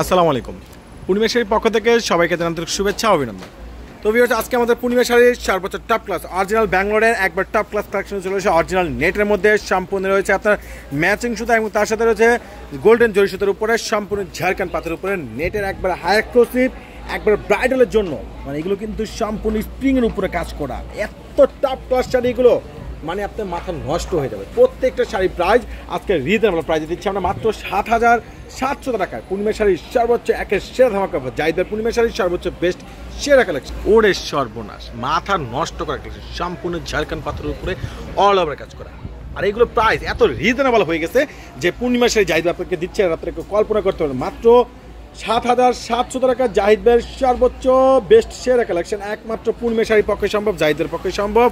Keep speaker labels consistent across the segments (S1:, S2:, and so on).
S1: আসসালামু আলাইকুম পূর্ণিমা শাড়ির পক্ষ থেকে সবাইকে আন্তরিক শুভেচ্ছা অভিনন্দন তো ভিউয়ার্স আজকে আমাদের পূর্ণিমা শাড়ির চার বছর টপ ক্লাস অরিজিনাল ব্যাঙ্গালোরের একবার টপ ক্লাস কালেকশন চলে এসেছে অরিজিনাল নেটের মধ্যে সম্পূর্ণ রয়েছে আপনার ম্যাচিং সুতা এবং তার সাথে রয়েছে গোল্ডেন জরি সুতার উপরে সম্পূর্ণ ঝাড়খান পাতের উপরে নেটের একবার হাই এক্সক্লুসিভ একবার ব্রাইডালের জন্য মানে এগুলো কিন্তু সম্পূর্ণ স্প্রিংয়ের উপরে কাজ করা এত টপ ক্লাস শাড়ি এগুলো মানে আপনার মাথা নষ্ট হয়ে যাবে প্রত্যেকটা শাড়ির প্রাইস আজকে রিজনেবল প্রাইজে দিচ্ছি আমরা মাত্র সাত হাজার সাতশো টাকায় পূর্ণিমা শাড়ির সর্বোচ্চ একের সেরা ধামাকা অফার জাহিদার পূর্ণিমা শাড়ির সর্বোচ্চ বেস্ট সেরা কালেকশন ওরে সর্বনাশ মাথা নষ্ট করা কালেকশন সম্পূর্ণ ঝাড়খান পাথরের উপরে অল ওভার কাজ করা আর এইগুলো প্রাইস এত রিজনেবল হয়ে গেছে যে পূর্ণিমা শাড়ি জাহিদ আপনাকে দিচ্ছে রাত্রে কল্পনা করতে পারেন মাত্র সাত হাজার সাতশো টাকা জাহিদ ভাইয়ের সর্বোচ্চ বেস্ট সেরা কালেকশন একমাত্র পূর্ণিমা শাড়ির পক্ষে সম্ভব জাহিদের পক্ষে সম্ভব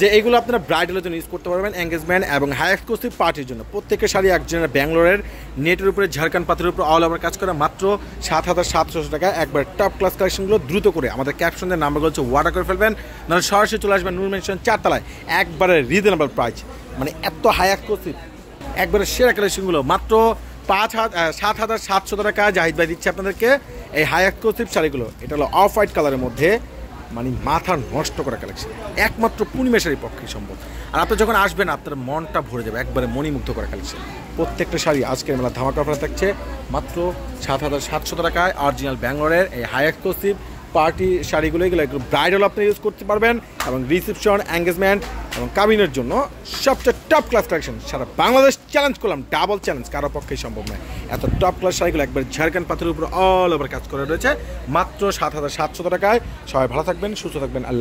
S1: যে এগুলো আপনারা ব্রাইডালের জন্য ইউজ করতে পারবেন এঙ্গেজমেন্ট এবং হাই এক্সক্লুসিভ পার্টির জন্য প্রত্যেকের শাড়ি একজনের ব্যাঙ্গালোরের নেটের উপরে ঝাড়খান পাথরের উপর অল ওভার কাজ করে মাত্র সাত হাজার সাতশো টাকা একবার টপ ক্লাস কালেকশনগুলো দ্রুত করে আমাদের ক্যাপশনদের নাম্বারগুলো হচ্ছে ওয়াটার করে ফেলবেন নাহলে সরাসরি চলে আসবেন নূর মেনশন চারতলায় একবারে রিজনেবল প্রাইস মানে এত হাই এক্সক্লুসিভ একবারে সেরা কালেকশনগুলো মাত্র পাঁচ হাজার সাত হাজার সাতশো টাকা জাহিদ ভাই দিচ্ছে আপনাদেরকে এই হাই এক্সক্লুসিভ শাড়িগুলো এটা হলো অফ হোয়াইট কালারের মধ্যে মানে মাথা নষ্ট করা কালেকশন একমাত্র পূর্ণিমেশারই পক্ষে সম্ভব আর আপনি যখন আসবেন আপনার মনটা ভরে যাবে একবারে মণিমুগ্ধ করা কালেকশন প্রত্যেকটা শাড়ি আজকের মেলা ধামাকা অফার থাকছে মাত্র সাত হাজার সাতশো টাকায় অরিজিনাল ব্যাঙ্গলোরের এই হাই এক্সক্লুসিভ পার্টি শাড়িগুলো এগুলো একটু ব্রাইডাল আপনি ইউজ করতে পারবেন এবং রিসেপশন এঙ্গেজমেন্ট এবং কাবিনের জন্য সবচেয়ে টপ ক্লাস কালেকশন সারা বাংলাদেশ চ্যালেঞ্জ করলাম ডাবল চ্যালেঞ্জ কারো পক্ষেই সম্ভব নয় এত টপ ক্লাস শাড়িগুলো একবার ঝাড়খান পাথরের উপর অল ওভার কাজ করে রয়েছে মাত্র সাত হাজার সাতশো টাকায় সবাই ভালো থাকবেন সুস্থ থাকবেন আল্লাহ